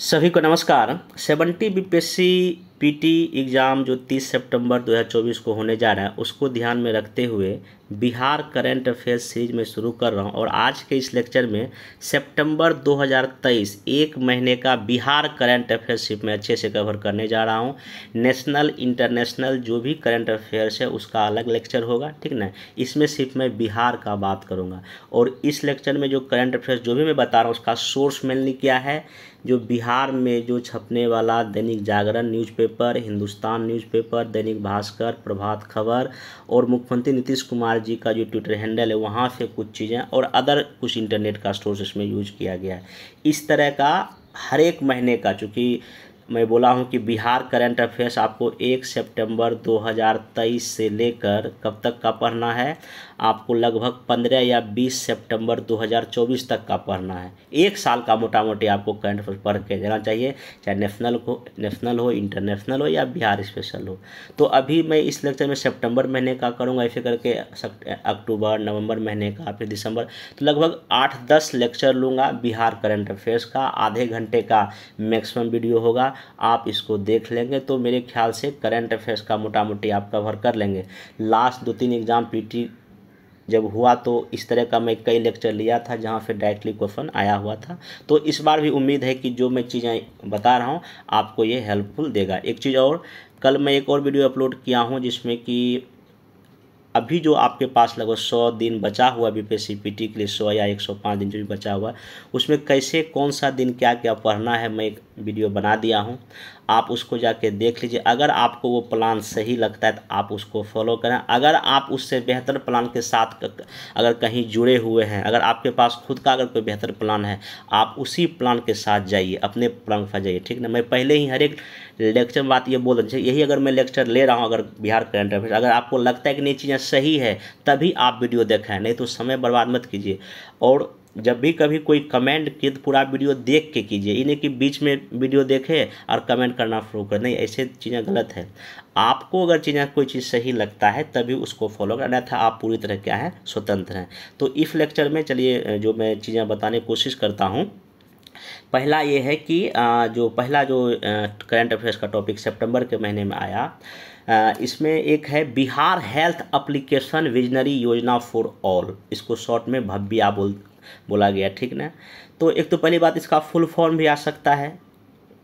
सभी को नमस्कार सेवेंटी बी पीटी एग्ज़ाम जो 30 सितंबर 2024 को होने जा रहा है उसको ध्यान में रखते हुए बिहार करंट अफेयर्स सीरीज में शुरू कर रहा हूँ और आज के इस लेक्चर में सितंबर 2023 एक महीने का बिहार करंट अफेयर्स में अच्छे से कवर करने जा रहा हूँ नेशनल इंटरनेशनल जो भी करंट अफेयर्स है उसका अलग लेक्चर होगा ठीक ना इसमें सिर्फ मैं बिहार का बात करूँगा और इस लेक्चर में जो करंट अफेयर्स जो भी मैं बता रहा हूँ उसका सोर्स मेनली क्या है जो बिहार में जो छपने वाला Dainik Jagran newspaper paper Hindustan newspaper Dainik Bhaskar प्रभात खबर और मुख्यमंत्री नीतीश कुमार जी का जो ट्विटर हैंडल है वहाँ से कुछ चीज़ें और अदर कुछ इंटरनेट का सोर्स इसमें यूज किया गया है इस तरह का हर एक महीने का चूँकि मैं बोला हूं कि बिहार करंट अफेयर्स आपको 1 सितंबर 2023 से लेकर कब तक का पढ़ना है आपको लगभग 15 या 20 सितंबर 2024 तक का पढ़ना है एक साल का मोटा मोटी आपको करंट पढ़ के देना चाहिए चाहे नेशनल हो नेशनल हो इंटरनेशनल हो या बिहार स्पेशल हो तो अभी मैं इस लेक्चर में सेप्टेम्बर महीने का करूँगा ऐसे करके अक्टूबर नवंबर महीने का फिर दिसंबर तो लगभग आठ दस लेक्चर लूँगा बिहार करंट अफेयर्स का आधे घंटे का मैक्सिमम वीडियो होगा आप इसको देख लेंगे तो मेरे ख्याल से करंट अफेयर्स का मोटा मोटी आप कवर कर लेंगे लास्ट दो तीन एग्ज़ाम पीटी जब हुआ तो इस तरह का मैं कई लेक्चर लिया था जहाँ फिर डायरेक्टली क्वेश्चन आया हुआ था तो इस बार भी उम्मीद है कि जो मैं चीज़ें बता रहा हूँ आपको ये हेल्पफुल देगा एक चीज़ और कल मैं एक और वीडियो अपलोड किया हूँ जिसमें कि अभी जो आपके पास लगभग सौ दिन बचा हुआ बी पी के लिए सौ या एक सौ पाँच दिन जो भी बचा हुआ उसमें कैसे कौन सा दिन क्या क्या पढ़ना है मैं एक वीडियो बना दिया हूँ आप उसको जाके देख लीजिए अगर आपको वो प्लान सही लगता है तो आप उसको फॉलो करें अगर आप उससे बेहतर प्लान के साथ अगर कहीं जुड़े हुए हैं अगर आपके पास खुद का अगर कोई बेहतर प्लान है आप उसी प्लान के साथ जाइए अपने प्लान पर जाइए ठीक ना मैं पहले ही हर एक लेक्चर में बात ये बोल रही यही अगर मैं लेक्चर ले रहा हूँ अगर बिहार करंट अफेयर अगर आपको लगता है कि नहीं चीज़ें सही है तभी आप वीडियो देखें नहीं तो समय बर्बाद मत कीजिए और जब भी कभी कोई कमेंट किए तो पूरा वीडियो देख के कीजिए इन्हें कि बीच में वीडियो देखें और कमेंट करना शुरू कर नहीं ऐसे चीज़ें गलत है आपको अगर चीज़ें कोई चीज़ सही लगता है तभी उसको फॉलो करना था आप पूरी तरह क्या है स्वतंत्र हैं तो इस लेक्चर में चलिए जो मैं चीज़ें बताने की कोशिश करता हूँ पहला ये है कि जो पहला जो करंट अफेयर्स का टॉपिक सेप्टेम्बर के महीने में आया इसमें एक है Bihar health application visionary Yojana for all इसको शॉर्ट में भव्या बोल बोला गया ठीक ना तो एक तो पहली बात इसका फुल फॉर्म भी आ सकता है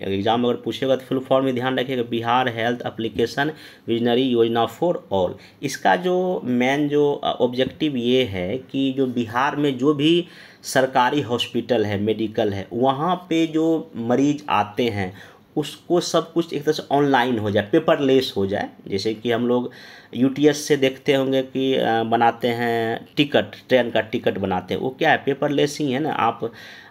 एग्जाम अगर पूछेगा तो फुल फॉर्म में ध्यान रखिएगा Bihar health application visionary Yojana for all इसका जो मेन जो ऑब्जेक्टिव ये है कि जो बिहार में जो भी सरकारी हॉस्पिटल है मेडिकल है वहाँ पे जो मरीज आते हैं उसको सब कुछ एक तरह से ऑनलाइन हो जाए पेपरलेस हो जाए जैसे कि हम लोग यूटीएस से देखते होंगे कि बनाते हैं टिकट ट्रेन का टिकट बनाते हैं वो क्या है पेपरलेस ही है ना आप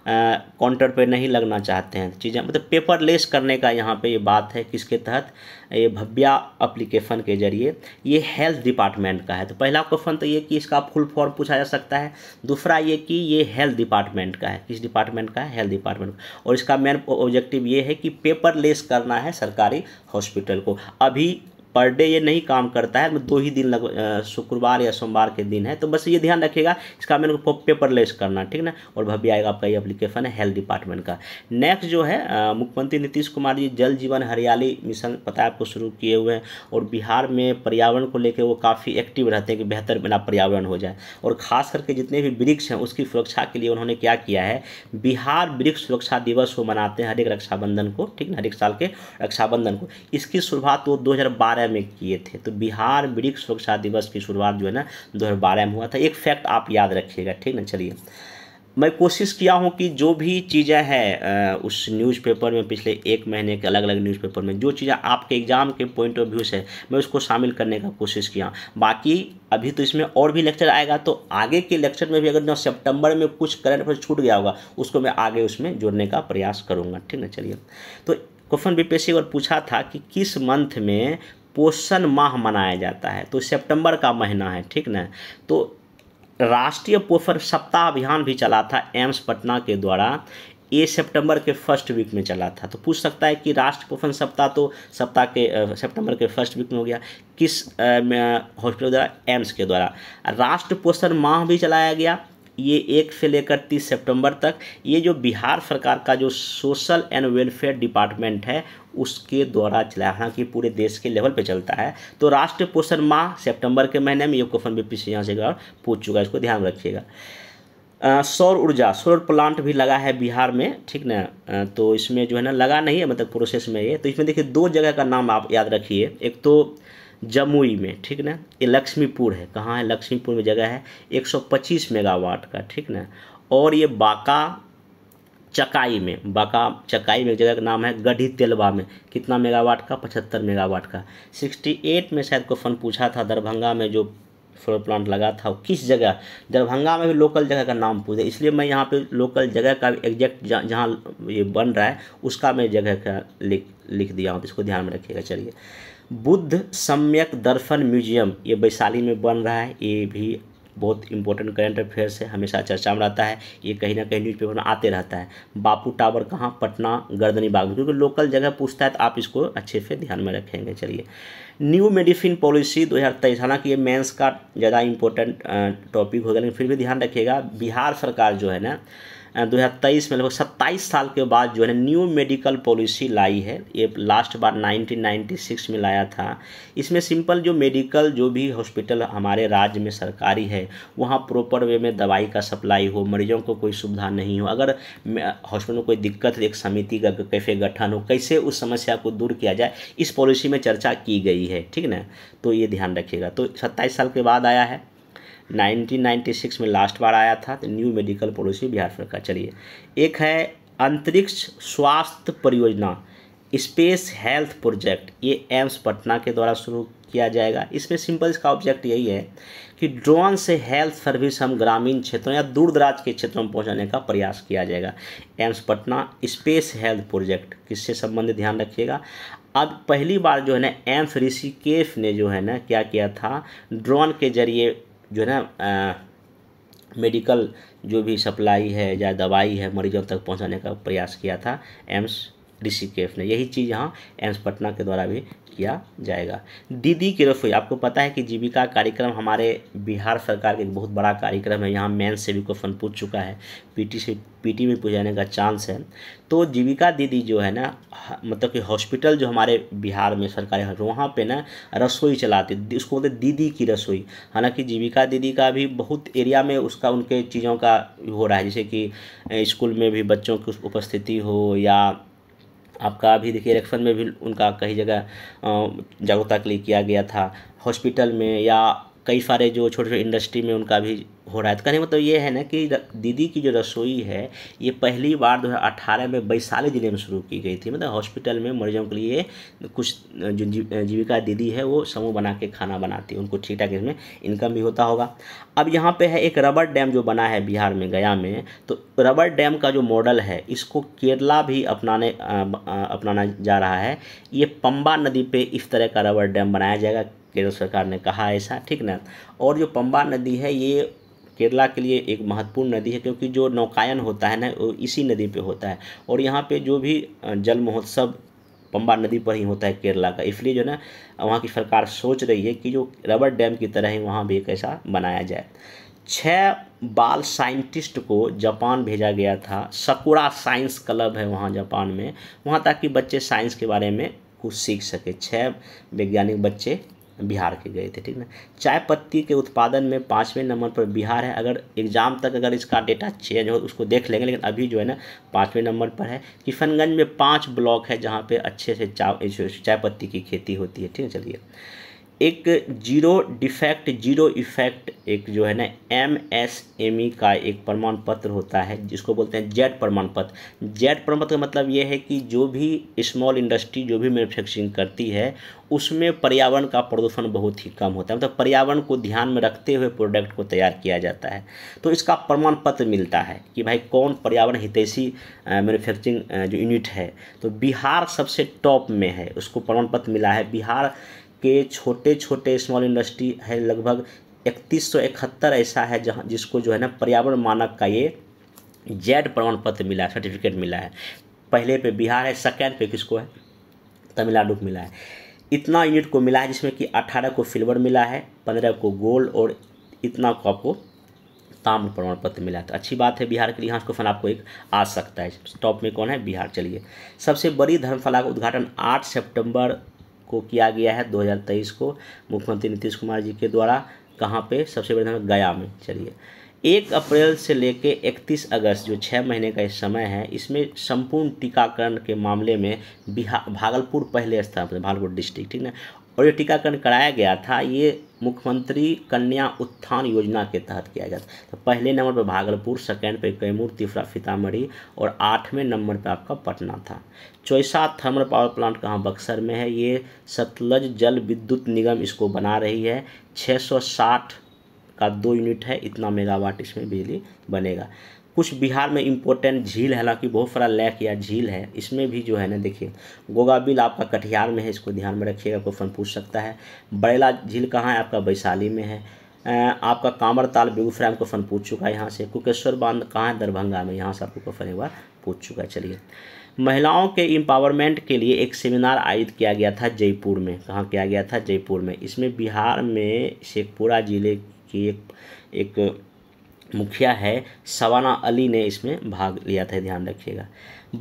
काउंटर पे नहीं लगना चाहते हैं चीज़ें मतलब पेपर लेस करने का यहाँ पे ये बात है किसके तहत ये भव्या अप्लीकेशन के जरिए ये हेल्थ डिपार्टमेंट का है तो पहला क्वेश्चन तो ये कि इसका फुल फॉर्म पूछा जा सकता है दूसरा ये कि ये हेल्थ डिपार्टमेंट का है किस डिपार्टमेंट का है हेल्थ डिपार्टमेंट और इसका मेन ऑब्जेक्टिव ये है कि पेपर करना है सरकारी हॉस्पिटल को अभी पर डे ये नहीं काम करता है दो ही दिन लग शुक्रवार या सोमवार के दिन है तो बस ये ध्यान रखिएगा इसका मैंने पेपर लेस करना ठीक ना और भव्य आएगा आपका ये अप्लीकेशन है हेल्थ डिपार्टमेंट का नेक्स्ट जो है मुख्यमंत्री नीतीश कुमार जी जल जीवन हरियाली मिशन पता है आपको शुरू किए हुए हैं और बिहार में पर्यावरण को लेकर वो काफ़ी एक्टिव रहते हैं कि बेहतर बना पर्यावरण हो जाए और खास करके जितने भी वृक्ष हैं उसकी सुरक्षा के लिए उन्होंने क्या किया है बिहार वृक्ष सुरक्षा दिवस वो मनाते हैं हर एक रक्षाबंधन को ठीक ना हर एक साल के रक्षाबंधन को इसकी शुरुआत वो दो 2012 में किए थे तो बिहार वृक्ष सुरक्षा दिवस की शुरुआत जो है ना 2012 में हुआ था एक फैक्ट आप याद रखिएगा ठीक ना चलिए मैं कोशिश किया हूँ कि जो भी चीज़ें हैं उस न्यूज़पेपर में पिछले एक महीने के अलग अलग न्यूज़पेपर में जो चीज़ें आपके एग्ज़ाम के पॉइंट ऑफ व्यू से मैं उसको शामिल करने का कोशिश किया बाकी अभी तो इसमें और भी लेक्चर आएगा तो आगे के लेक्चर में भी अगर ना सितंबर में कुछ करंट अफेयर छूट गया होगा उसको मैं आगे उसमें जोड़ने का प्रयास करूँगा ठीक ना चलिए तो क्वेश्चन बीपीएससी और पूछा था कि किस मंथ में पोषण माह मनाया जाता है तो सितंबर का महीना है ठीक ना तो राष्ट्रीय पोषण सप्ताह अभियान भी चला था एम्स पटना के द्वारा ये सितंबर के फर्स्ट वीक में चला था तो पूछ सकता है कि राष्ट्र पोषण सप्ताह तो सप्ताह के सितंबर के फर्स्ट वीक में हो गया किस हॉस्पिटल द्वारा एम्स के द्वारा राष्ट्र पोषण माह भी चलाया गया ये एक से लेकर तीस सितंबर तक ये जो बिहार सरकार का जो सोशल एंड वेलफेयर डिपार्टमेंट है उसके द्वारा चलाया हालांकि पूरे देश के लेवल पे चलता है तो राष्ट्रीय पोषण माह सितंबर के महीने में ये क्वेश्चन भी पीछे यहाँ से पूछ चुका है इसको ध्यान रखिएगा सौर ऊर्जा सौर प्लांट भी लगा है बिहार में ठीक ना तो इसमें जो है ना लगा नहीं है मतलब प्रोसेस में ये तो इसमें देखिए दो जगह का नाम आप याद रखिए एक तो जमुई में ठीक ना ये लक्ष्मीपुर है कहाँ है लक्ष्मीपुर में जगह है 125 मेगावाट का ठीक ना और ये बाका चकाई में बाका चकाई में जगह का नाम है गढ़ी तेलवा में कितना मेगावाट का पचहत्तर मेगावाट का 68 में शायद क्वेश्चन पूछा था दरभंगा में जो फ्लोर प्लांट लगा था किस जगह दरभंगा में भी लोकल जगह का नाम पूछे इसलिए मैं यहाँ पे लोकल जगह का एग्जैक्ट जहाँ ये बन रहा है उसका मैं जगह का लिख लिख दिया हूँ तो इसको ध्यान में रखिएगा चलिए बुद्ध सम्यक दर्शन म्यूजियम ये वैशाली में बन रहा है ये भी बहुत इंपॉर्टेंट करंट अफेयर से हमेशा चर्चा में रहता है ये कहीं ना कहीं न्यूज़पेपर में आते रहता है बापू टावर कहाँ पटना गर्दनी बाग क्योंकि लोकल जगह पूछता है तो आप इसको अच्छे से ध्यान में रखेंगे चलिए न्यू मेडिसिन पॉलिसी 2023 हालांकि ये मेन्स का ज़्यादा इंपॉर्टेंट टॉपिक होगा लेकिन फिर भी ध्यान रखिएगा बिहार सरकार जो है ना दो हज़ार तेईस में लगभग सत्ताईस साल के बाद जो है न्यू मेडिकल पॉलिसी लाई है ये लास्ट बार 1996 में लाया था इसमें सिंपल जो मेडिकल जो भी हॉस्पिटल हमारे राज्य में सरकारी है वहाँ प्रॉपर वे में दवाई का सप्लाई हो मरीजों को कोई सुविधा नहीं हो अगर हॉस्पिटल में कोई दिक्कत एक समिति का कैफे गठन हो कैसे उस समस्या को दूर किया जाए इस पॉलिसी में चर्चा की गई है ठीक ना तो ये ध्यान रखिएगा तो सत्ताईस साल के बाद आया है 1996 में लास्ट बार आया था तो न्यू मेडिकल पॉलिसी बिहार सरकार चलिए एक है अंतरिक्ष स्वास्थ्य परियोजना स्पेस हेल्थ प्रोजेक्ट ये एम्स पटना के द्वारा शुरू किया जाएगा इसमें सिंपल इसका ऑब्जेक्ट यही है कि ड्रोन से हेल्थ सर्विस हम ग्रामीण क्षेत्रों या दूर दराज के क्षेत्रों में पहुंचाने का प्रयास किया जाएगा AIIMS Patna space health project किससे संबंधित ध्यान रखिएगा अब पहली बार जो है ना एम्स ऋषिकेश ने जो है ना क्या किया था ड्रोन के जरिए जो है ना मेडिकल जो भी सप्लाई है या दवाई है मरीजों तक पहुंचाने का प्रयास किया था एम्स ऋषिकेश ने यही चीज़ यहाँ एम्स पटना के द्वारा भी किया जाएगा दीदी की रसोई आपको पता है कि जीविका कार्यक्रम हमारे बिहार सरकार का एक बहुत बड़ा कार्यक्रम है यहाँ मेन से भी क्वेश्चन पूछ चुका है पीटी से पीटी में पूछाने का चांस है तो जीविका दीदी जो है ना मतलब कि हॉस्पिटल जो हमारे बिहार में सरकारी है वहाँ पे ना रसोई चलाते उसको बोलते दीदी की रसोई हालांकि जीविका दीदी का भी बहुत एरिया में उसका उनके चीज़ों का हो रहा है जैसे कि स्कूल में भी बच्चों की उपस्थिति हो या आपका अभी देखिए इलेक्शन में भी उनका कई जगह जागरूकता के लिए किया गया था हॉस्पिटल में या कई सारे जो छोटे छोटे इंडस्ट्री में उनका भी हो रहा है तो कहने मतलब ये है ना कि दीदी की जो रसोई है ये पहली बार दो हज़ार अठारह में वैशाली ज़िले में शुरू की गई थी मतलब हॉस्पिटल में मरीजों के लिए कुछ जो जीविका दीदी है वो समूह बना के खाना बनाती है उनको ठीक ठाक इसमें इनकम भी होता होगा अब यहाँ पे है एक रबर डैम जो बना है बिहार में गया में तो रबर डैम का जो मॉडल है इसको केरला भी अपनाने अपनाना जा रहा है ये पम्बा नदी पर इस तरह का रबर डैम बनाया जाएगा केंद्र सरकार ने कहा ऐसा ठीक ना और जो पम्बा नदी है ये केरला के लिए एक महत्वपूर्ण नदी है क्योंकि जो नौकायन होता है ना वो इसी नदी पे होता है और यहाँ पे जो भी जल महोत्सव पम्बा नदी पर ही होता है केरला का इसलिए जो ना वहाँ की सरकार सोच रही है कि जो रबर डैम की तरह ही वहाँ भी एक ऐसा बनाया जाए छः बाल साइंटिस्ट को जापान भेजा गया था सकुरा साइंस क्लब है वहाँ जापान में वहाँ ताकि बच्चे साइंस के बारे में कुछ सीख सके छः वैज्ञानिक बच्चे बिहार के गए थे ठीक ना चाय पत्ती के उत्पादन में पाँचवें नंबर पर बिहार है अगर एग्ज़ाम तक अगर इसका डेटा चेंज हो उसको देख लेंगे लेकिन अभी जो है ना पाँचवें नंबर पर है किशनगंज में पाँच ब्लॉक है जहाँ पर अच्छे से चाय चाय पत्ती की खेती होती है ठीक है चलिए एक जीरो डिफेक्ट जीरो इफेक्ट एक जो है ना एम एस एम ई का एक प्रमाण पत्र होता है जिसको बोलते हैं जेड प्रमाण पत्र जेड प्रमाण पत्र का मतलब ये है कि जो भी स्मॉल इंडस्ट्री जो भी मैन्युफैक्चरिंग करती है उसमें पर्यावरण का प्रदूषण बहुत ही कम होता है मतलब पर्यावरण को ध्यान में रखते हुए प्रोडक्ट को तैयार किया जाता है तो इसका प्रमाण पत्र मिलता है कि भाई कौन पर्यावरण हितैषी मैन्युफैक्चरिंग जो यूनिट है तो बिहार सबसे टॉप में है उसको प्रमाण पत्र मिला है बिहार के छोटे छोटे स्मॉल इंडस्ट्री है लगभग इकतीस सौ इकहत्तर ऐसा है जहाँ जिसको जो है ना पर्यावरण मानक का ये जेड प्रमाण पत्र मिला है सर्टिफिकेट मिला है पहले पे बिहार है सेकेंड पे किसको है तमिलनाडु को मिला है इतना यूनिट को मिला है जिसमें कि अठारह को सिल्वर मिला है पंद्रह को गोल्ड और इतना को आपको ताम्र प्रमाण पत्र मिला है तो अच्छी बात है बिहार के लिए यहाँ क्वेश्चन आपको एक आ सकता है टॉप में कौन है बिहार चलिए सबसे बड़ी धर्मशाला का उद्घाटन आठ सेप्टेम्बर को किया गया है 2023 को मुख्यमंत्री नीतीश कुमार जी के द्वारा कहाँ पे सबसे बड़े गया में चलिए एक अप्रैल से लेके 31 अगस्त जो छः महीने का इस समय है इसमें संपूर्ण टीकाकरण के मामले में बिहार भागलपुर पहले स्थान पर भागलपुर डिस्ट्रिक्ट ठीक ना और ये टीकाकरण कराया गया था ये मुख्यमंत्री कन्या उत्थान योजना के तहत किया गया था तो पहले नंबर पर भागलपुर सेकेंड पर कैमूर तीसरा सीतामढ़ी और आठवें नंबर पर आपका पटना था चौसा थर्मल पावर प्लांट कहाँ बक्सर में है ये सतलज जल विद्युत निगम इसको बना रही है 660 का दो यूनिट है इतना मेगावाट इसमें बिजली बनेगा कुछ बिहार में इम्पोर्टेंट झील है हालांकि बहुत सारा लैक या झील है इसमें भी जो है ना देखिए गोगा बिल आपका कटिहार में है इसको ध्यान में रखिएगा क्वेश्चन पूछ सकता है बड़ेला झील कहाँ है आपका वैशाली में है आपका कांवरताल बेगूसराय में क्वेश्चन पूछ चुका है यहाँ से कुकेश्वर बांध कहाँ है दरभंगा में यहाँ से आपको क्वेश्चन एक बार पूछ चुका है चलिए महिलाओं के एम्पावरमेंट के लिए एक सेमिनार आयोजित किया गया था जयपुर में कहाँ किया गया था जयपुर में इसमें बिहार में शेखपुरा जिले की एक एक मुखिया है सवाना अली ने इसमें भाग लिया था ध्यान रखिएगा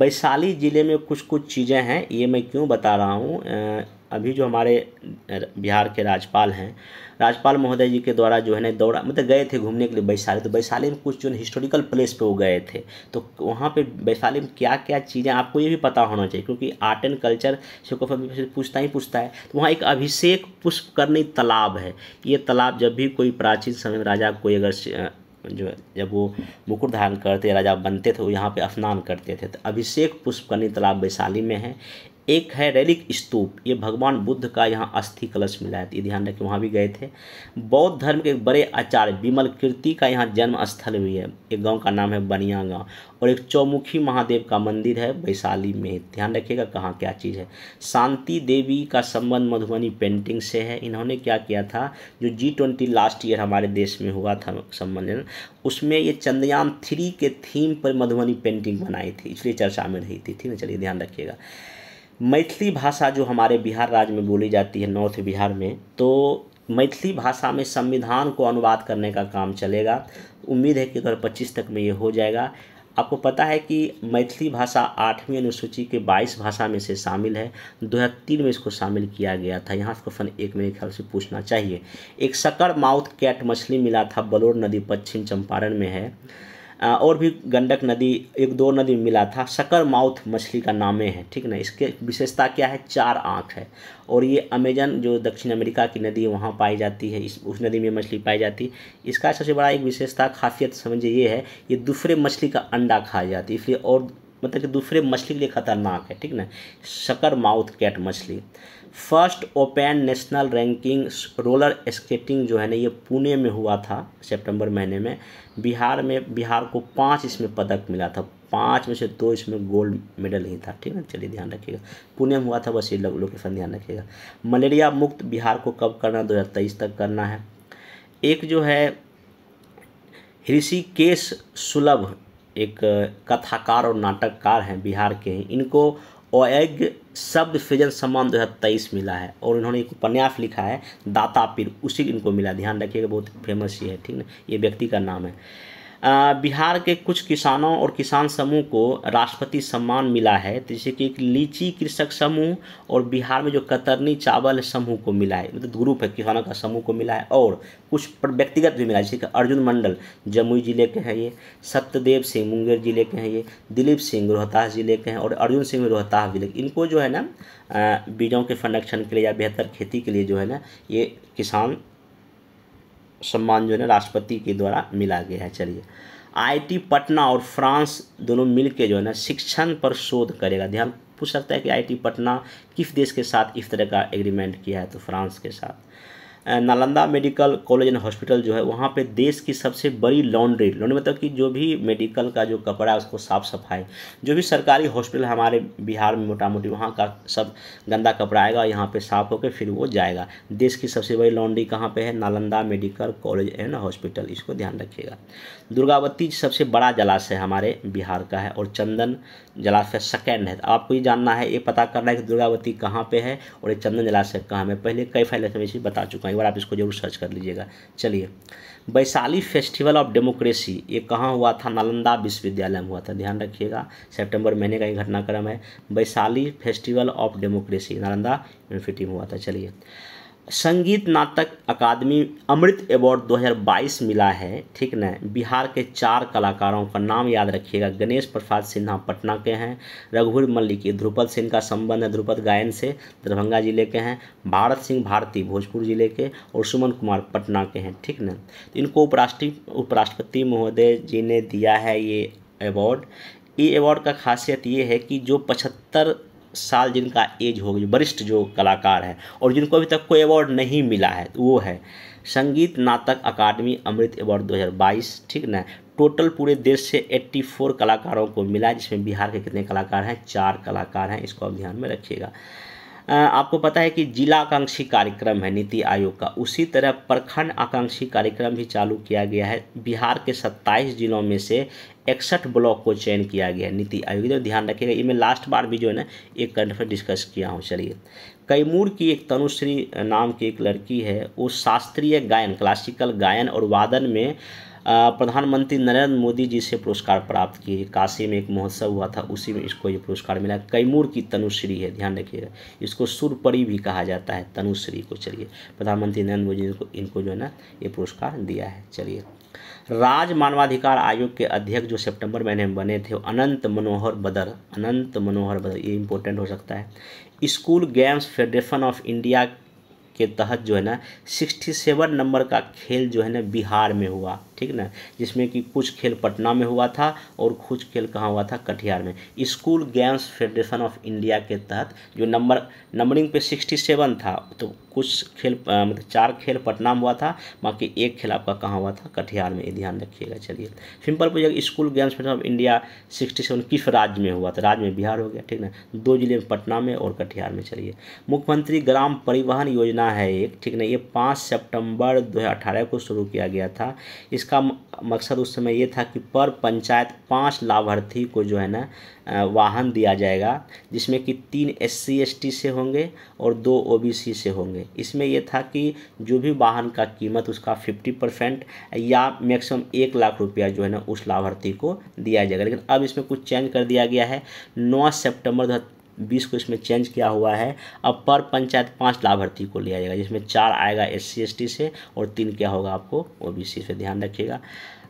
वैशाली ज़िले में कुछ कुछ चीज़ें हैं ये मैं क्यों बता रहा हूँ अभी जो हमारे बिहार के राज्यपाल हैं राज्यपाल महोदय जी के द्वारा जो है ना दौड़ा मतलब गए थे घूमने के लिए वैशाली तो वैशाली में कुछ जो है हिस्टोरिकल प्लेस पे वो गए थे तो वहाँ पे वैशाली में क्या क्या चीज़ें आपको ये भी पता होना चाहिए क्योंकि आर्ट एंड कल्चर से पूछता ही पूछता है तो वहाँ एक अभिषेक पुष्प करनी तालाब है ये तालाब जब भी कोई प्राचीन समय में राजा कोई अगर जो जब वो मुकुट धारण करते राजा बनते थे वो यहाँ पे स्नान करते थे तो अभिषेक पुष्पकर्णी तालाब वैशाली में है एक है रैलिक स्तूप ये भगवान बुद्ध का यहाँ अस्थि कलश मिला है तो ये ध्यान रखें वहाँ भी गए थे बौद्ध धर्म के बड़े आचार्य विमल कीर्ति का यहाँ जन्म स्थल भी है एक गांव का नाम है बनिया गांव और एक चौमुखी महादेव का मंदिर है वैशाली में ध्यान रखिएगा कहाँ क्या चीज़ है शांति देवी का संबंध मधुबनी पेंटिंग से है इन्होंने क्या किया था जो जी ट्वेंटी लास्ट ईयर हमारे देश में हुआ था सम्मेलन उसमें ये चंद्रयान थ्री के थीम पर मधुबनी पेंटिंग बनाई थी इसलिए चर्चा में रही थी ठीक है चलिए ध्यान रखिएगा मैथिली भाषा जो हमारे बिहार राज्य में बोली जाती है नॉर्थ बिहार में तो मैथिली भाषा में संविधान को अनुवाद करने का काम चलेगा उम्मीद है कि दो पच्चीस तक में ये हो जाएगा आपको पता है कि मैथिली भाषा आठवीं अनुसूची के 22 भाषा में से शामिल है 2003 में इसको शामिल किया गया था यहाँ इसको फन एक मेरे ख्याल से पूछना चाहिए एक सकर माउथ कैट मछली मिला था बलोर नदी पश्चिम चंपारण में है और भी गंडक नदी एक दो नदी मिला था शकर माउथ मछली का नामे है ठीक ना इसके विशेषता क्या है चार आँख है और ये अमेजन जो दक्षिण अमेरिका की नदी है वहाँ पाई जाती है इस उस नदी में मछली पाई जाती है इसका सबसे बड़ा एक विशेषता खासियत समझिए ये है ये दूसरे मछली का अंडा खाई जाती है इसलिए और मतलब कि दूसरे मछली के लिए खतरनाक है ठीक ना शकर माउथ कैट मछली first open national ranking roller skating जो है ना ये पुणे में हुआ था सितंबर महीने में बिहार में बिहार को पांच इसमें पदक मिला था पांच में से दो इसमें गोल्ड मेडल ही था ठीक है चलिए ध्यान रखिएगा पुणे में हुआ था बस ये लोकेशन ध्यान रखिएगा मलेरिया मुक्त बिहार को कब करना दो तक करना है एक जो है ऋषिकेश सुलभ एक कथाकार और नाटककार हैं बिहार के हैं इनको ओएग शब्द सृजन सम्मान 2023 मिला है और इन्होंने एक उपन्यास लिखा है दाता पीर उसी इनको मिला ध्यान रखिएगा बहुत फेमस ये है ठीक ना ये व्यक्ति का नाम है बिहार के कुछ किसानों और किसान समूह को राष्ट्रपति सम्मान मिला है जैसे कि एक लीची कृषक समूह और बिहार में जो कतरनी चावल समूह को मिला है मतलब ग्रुप है किसानों का समूह को मिला है और कुछ व्यक्तिगत भी मिला है जैसे कि अर्जुन मंडल जमुई जिले के हैं ये सत्यदेव सिंह मुंगेर जिले के हैं ये दिलीप सिंह रोहतास जिले के हैं और अर्जुन सिंह रोहतास जिले इनको जो है ना बीजों के संरक्षण के लिए या बेहतर खेती के लिए जो है ना ये किसान सम्मान जो है ना राष्ट्रपति के द्वारा मिला गया है चलिए आईटी पटना और फ्रांस दोनों मिलकर जो है ना शिक्षण पर शोध करेगा ध्यान पूछ सकता है कि आईटी पटना किस देश के साथ इस तरह का एग्रीमेंट किया है तो फ्रांस के साथ Nalanda medical college and hospital जो है वहाँ पे देश की सबसे बड़ी लॉन्ड्री लॉन्ड्री मतलब कि जो भी मेडिकल का जो कपड़ा है उसको साफ़ सफाई जो भी सरकारी हॉस्पिटल हमारे बिहार में मोटा मोटी वहाँ का सब गंदा कपड़ा आएगा यहाँ पर साफ़ होकर फिर वो जाएगा देश की सबसे बड़ी लॉन्ड्री कहाँ पर है Nalanda medical college and hospital इसको ध्यान रखिएगा दुर्गावती सबसे बड़ा जलाशय हमारे बिहार का है और चंदन जलाशय सेकेंड है तो आपको ये जानना है ये पता करना है कि दुर्गावती कहाँ पर है और ये चंदन जलाशय कहाँ है पहले कई फैल बता चुका हूँ एक बार आप इसको जरूर सर्च कर लीजिएगा चलिए वैशाली फेस्टिवल ऑफ डेमोक्रेसी ये कहाँ हुआ था नालंदा विश्वविद्यालय में हुआ था ध्यान रखिएगा सितंबर महीने का ये घटनाक्रम है Vaishali festival of democracy Nalanda university में हुआ था चलिए संगीत नाटक अकादमी अमृत अवार्ड 2022 मिला है ठीक न बिहार के चार कलाकारों का नाम याद रखिएगा गणेश प्रसाद सिन्हा पटना के हैं रघुवीर मल्लिक ये ध्रुपद सिंह का संबंध है ध्रुपद गायन से दरभंगा जिले के हैं भारत सिंह भारती भोजपुर जिले के और सुमन कुमार पटना के हैं ठीक न तो इनको उपराष्ट्रीय उपराष्ट्रपति महोदय जी ने दिया है ये अवार्ड ये अवार्ड का खासियत ये है कि जो पचहत्तर साल जिनका एज हो गई वरिष्ठ जो कलाकार है और जिनको अभी तक कोई अवार्ड नहीं मिला है वो है संगीत नाटक अकादमी अमृत अवार्ड 2022 ठीक ना टोटल पूरे देश से 84 कलाकारों को मिला जिसमें बिहार के कितने कलाकार हैं चार कलाकार हैं इसको आप ध्यान में रखिएगा आपको पता है कि जिला आकांक्षी कार्यक्रम है नीति आयोग का उसी तरह प्रखंड आकांक्षी कार्यक्रम भी चालू किया गया है बिहार के 27 जिलों में से इकसठ ब्लॉक को चयन किया गया है नीति आयोग ध्यान रखिएगा ये मैं लास्ट बार भी जो है ना एक कंड डिस्कस किया हूँ चलिए कैमूर की एक तनुश्री नाम की एक लड़की है वो शास्त्रीय गायन क्लासिकल गायन और वादन में प्रधानमंत्री नरेंद्र मोदी जी से पुरस्कार प्राप्त किए काशी में एक महोत्सव हुआ था उसी में इसको ये पुरस्कार मिला कैमूर की तनुश्री है ध्यान रखिएगा इसको सुरपरी भी कहा जाता है तनुश्री को चलिए प्रधानमंत्री नरेंद्र मोदी जी को इनको जो है ना ये पुरस्कार दिया है चलिए राज्य मानवाधिकार आयोग के अध्यक्ष जो सितंबर महीने में बने थे अनंत मनोहर बदर अनंत मनोहर बदर ये इम्पोर्टेंट हो सकता है school games federation of India के तहत जो है ना 67 नंबर का खेल जो है ना बिहार में हुआ ठीक ना जिसमें कि कुछ खेल पटना में हुआ था और कुछ खेल कहाँ हुआ था कटिहार में school games federation of India के तहत जो नंबर नंबरिंग पे सिक्सटी सेवन था तो कुछ खेल मतलब चार खेल पटना में हुआ था बाकी एक खेल आपका कहाँ हुआ था कटिहार में ये ध्यान रखिएगा चलिए सिंपल पूछा school games federation of India sixty seven किस राज्य में हुआ था राज्य में बिहार हो गया ठीक ना दो जिले में पटना में और कटिहार में चलिए मुख्यमंत्री ग्राम परिवहन योजना है एक ठीक ना ये पाँच सेप्टेम्बर दो को शुरू किया गया था इस इसका मकसद उस समय ये था कि पर पंचायत पाँच लाभार्थी को जो है ना वाहन दिया जाएगा जिसमें कि तीन एस सी एस टी से होंगे और दो ओ बी सी से होंगे इसमें यह था कि जो भी वाहन का कीमत उसका फिफ्टी परसेंट या मैक्सिमम एक लाख रुपया जो है ना उस लाभार्थी को दिया जाएगा लेकिन अब इसमें कुछ चेंज कर दिया गया है नौ सेप्टेम्बर बीस को इसमें चेंज किया हुआ है अब पर पंचायत पाँच लाभार्थी को लिया जाएगा जिसमें चार आएगा एस सी से और तीन क्या होगा आपको ओ बी सी से ध्यान रखिएगा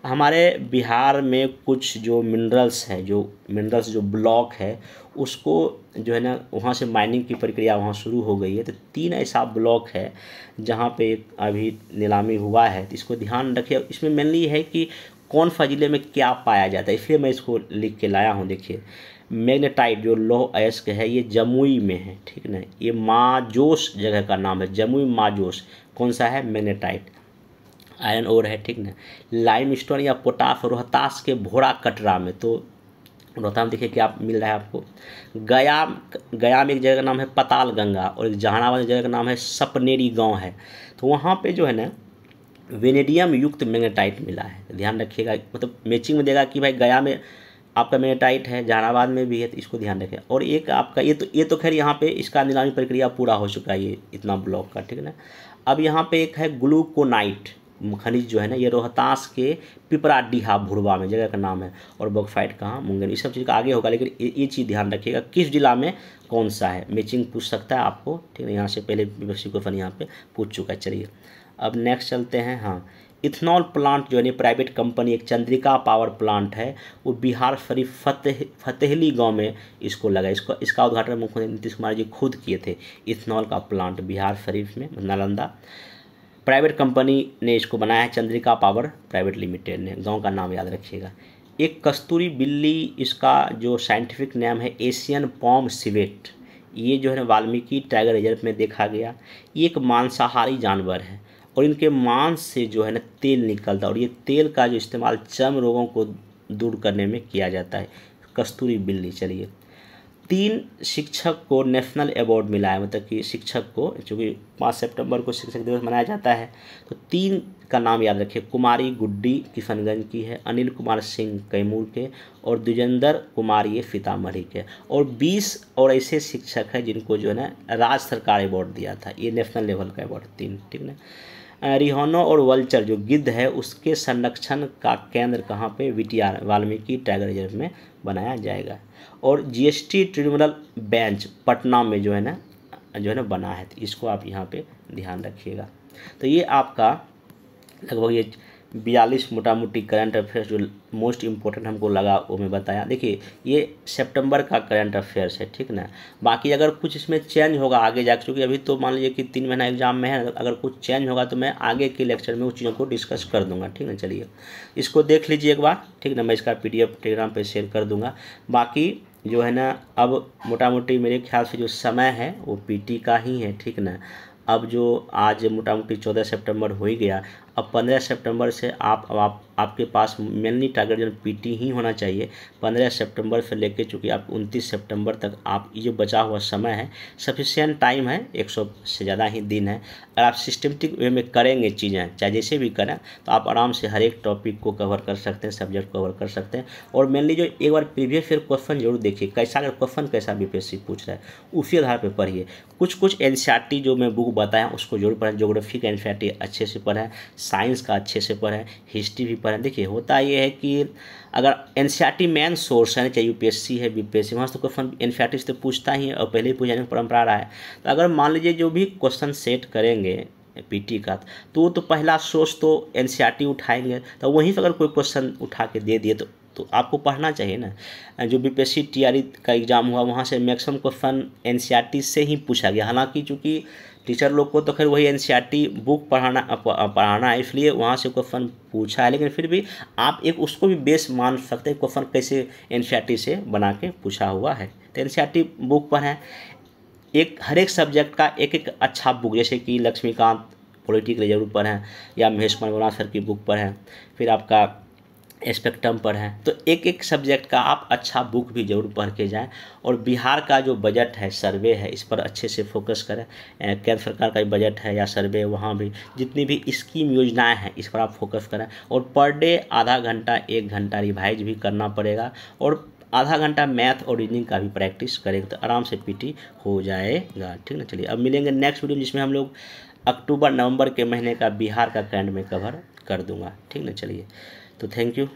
हमारे बिहार में कुछ जो मिनरल्स हैं जो मिनरल्स जो ब्लॉक है उसको जो है ना वहाँ से माइनिंग की प्रक्रिया वहाँ शुरू हो गई है तो तीन ऐसा ब्लॉक है जहाँ पे अभी नीलामी हुआ है तो इसको ध्यान रखिए इसमें मेनली है कि कौन फजिले में क्या पाया जाता है इसलिए मैं इसको लिख के लाया हूँ देखिए मैग्नेटाइट जो लोह अयस्क है ये जमुई में है ठीक ना ये माजोस जगह का नाम है जमुई माजोस कौन सा है मैग्नेटाइट आयरन ओर है ठीक ना लाइम स्टोन या पोटाफ रोहतास के भोरा कटरा में तो रोहतास में देखिए क्या मिल रहा है आपको गया गया में एक जगह का नाम है पताल गंगा और एक जहानाबाद जगह का नाम है सपनेरी गांव है तो वहाँ पे जो है ना वेनेडियम युक्त मैग्नेटाइट मिला है ध्यान रखिएगा मतलब मैचिंग में देगा कि भाई गया में आपका टाइट है जहानाबाद में भी है तो इसको ध्यान रखें और एक आपका ये तो ये तो खैर यहाँ पे इसका नीलामी प्रक्रिया पूरा हो चुका है ये इतना ब्लॉक का ठीक है ना अब यहाँ पे एक है ग्लूकोनाइट खनिज जो है ना ये रोहतास के पिपराडीहा भुरवा में जगह का नाम है और बॉक्साइट कहाँ मुंगेर इस सब चीज़ का आगे होगा लेकिन ये चीज़ ध्यान रखिएगा किस जिला में कौन सा है मैचिंग पूछ सकता है आपको ठीक है यहाँ से पहले विपक्षी फन यहाँ पर पूछ चुका है चलिए अब नेक्स्ट चलते हैं हाँ इथेनॉल प्लांट जो है प्राइवेट कंपनी एक चंद्रिका पावर प्लांट है वो बिहार शरीफ फतेह फतेहली गांव में इसको लगा इसको इसका उद्घाटन मुख्यमंत्री नीतीश कुमार जी खुद किए थे इथेनॉल का प्लांट बिहार शरीफ में नालंदा प्राइवेट कंपनी ने इसको बनाया है चंद्रिका पावर प्राइवेट लिमिटेड ने गाँव का नाम याद रखिएगा एक कस्तूरी बिल्ली इसका जो साइंटिफिक नेम है एशियन पॉम सिवेट ये जो है वाल्मीकि टाइगर रिजर्व में देखा गया ये एक मांसाहारी जानवर है और इनके मांस से जो है ना तेल निकलता है और ये तेल का जो इस्तेमाल चर्म रोगों को दूर करने में किया जाता है कस्तूरी बिल्ली चलिए तीन शिक्षक को नेशनल अवार्ड मिला है मतलब कि शिक्षक को चूँकि पाँच सितंबर को शिक्षक दिवस मनाया जाता है तो तीन का नाम याद रखिए कुमारी गुड्डी किशनगंज की है अनिल कुमार सिंह कैमूर के और द्विजेंदर कुमार ये सीतामढ़ी के और बीस और ऐसे शिक्षक हैं जिनको जो है ना राज्य सरकार अवार्ड दिया था ये नेशनल लेवल का अवार्ड तीन ठीक है रिहोनो और वल्चर जो गिद्ध है उसके संरक्षण का केंद्र कहाँ पे वीटीआर वाल्मीकि टाइगर रिजर्व में बनाया जाएगा और जीएसटी ट्रिब्यूनल बेंच पटना में जो है ना जो है ना बना है इसको आप यहाँ पे ध्यान रखिएगा तो ये आपका लगभग ये बयालीस मोटा मोटी करंट अफेयर्स जो मोस्ट इम्पोर्टेंट हमको लगा वो मैं बताया देखिए ये सितंबर का करंट अफेयर्स है ठीक ना बाकी अगर कुछ इसमें चेंज होगा आगे जाकर क्योंकि अभी तो मान लीजिए कि तीन महीना एग्जाम में है अगर कुछ चेंज होगा तो मैं आगे के लेक्चर में उस चीज़ों को डिस्कस कर दूंगा ठीक ना चलिए इसको देख लीजिए एक बार ठीक ना मैं इसका पी टेलीग्राम पर शेयर कर दूँगा बाकी जो है ना अब मोटा मोटी मेरे ख्याल से जो समय है वो पी का ही है ठीक ना अब जो आज मोटा मोटी चौदह सितंबर हो ही गया अब पंद्रह सितंबर से आप अब आप आपके पास मेनली टारगेट जो पीटी ही होना चाहिए पंद्रह सितंबर से लेकर चूँकि आप उनतीस सितंबर तक आप ये जो बचा हुआ समय है सफिशियंट टाइम है एक सौ से ज़्यादा ही दिन है अगर आप सिस्टमेटिक वे में करेंगे चीज़ें चाहे जैसे भी करें तो आप आराम से हर एक टॉपिक को कवर कर सकते हैं सब्जेक्ट कवर कर सकते हैं और मेनली जो एक बार प्रीवियस फिर क्वेश्चन जरूर देखिए कैसा अगर क्वेश्चन कैसा बीपीएससी पूछ रहा है उसी आधार पर पढ़िए कुछ कुछ एन जो मैं बुक बताया उसको जरूर पढ़ें जोग्राफी का एन अच्छे से पढ़ें साइंस का अच्छे से पढ़ें हिस्ट्री भी पढ़ें देखिए होता ये है कि अगर N C R T main source है चाहे यू पी एस सी है बी पी एस सी वहाँ से तो question N C R T से तो पूछता ही है और पहले ही जाने की परंपरा रहा है तो अगर मान लीजिए जो भी क्वेश्चन सेट करेंगे पी टी का तो वो तो पहला सोर्स तो एन सी आर टी उठाएंगे तो वहीं से अगर कोई क्वेश्चन उठा के दे दिए तो तो आपको पढ़ना चाहिए ना जो B P S C T R E e का एग्ज़ाम हुआ वहाँ से maximum question N C R T से ही पूछा गया हालांकि चूँकि टीचर लोग को तो खैर वही एन बुक e पढ़ाना पढ़ाना है इसलिए वहाँ से क्वेश्चन पूछा है लेकिन फिर भी आप एक उसको भी बेस मान सकते हैं क्वेश्चन कैसे एन e से बना के पूछा हुआ है तो एन बुक e पर है एक हर एक सब्जेक्ट का एक एक अच्छा बुक जैसे कि लक्ष्मीकांत पॉलिटिकल जरूर पर या महेश मनोरा सर की बुक पर फिर आपका स्पेक्ट्रम पर हैं तो एक एक सब्जेक्ट का आप अच्छा बुक भी जरूर पढ़ के जाएँ और बिहार का जो बजट है सर्वे है इस पर अच्छे से फोकस करें केंद्र सरकार का बजट है या सर्वे वहाँ भी जितनी भी स्कीम योजनाएं हैं इस पर आप फोकस करें और पर डे आधा घंटा एक घंटा रिवाइज भी करना पड़ेगा और आधा घंटा मैथ और रीजनिंग का भी प्रैक्टिस करेंगे तो आराम से पी हो जाएगा ठीक ना चलिए अब मिलेंगे नेक्स्ट वीडियो जिसमें हम लोग अक्टूबर नवंबर के महीने का बिहार का कैंड में कवर कर दूंगा ठीक ना चलिए তো থ্যাংক ইউ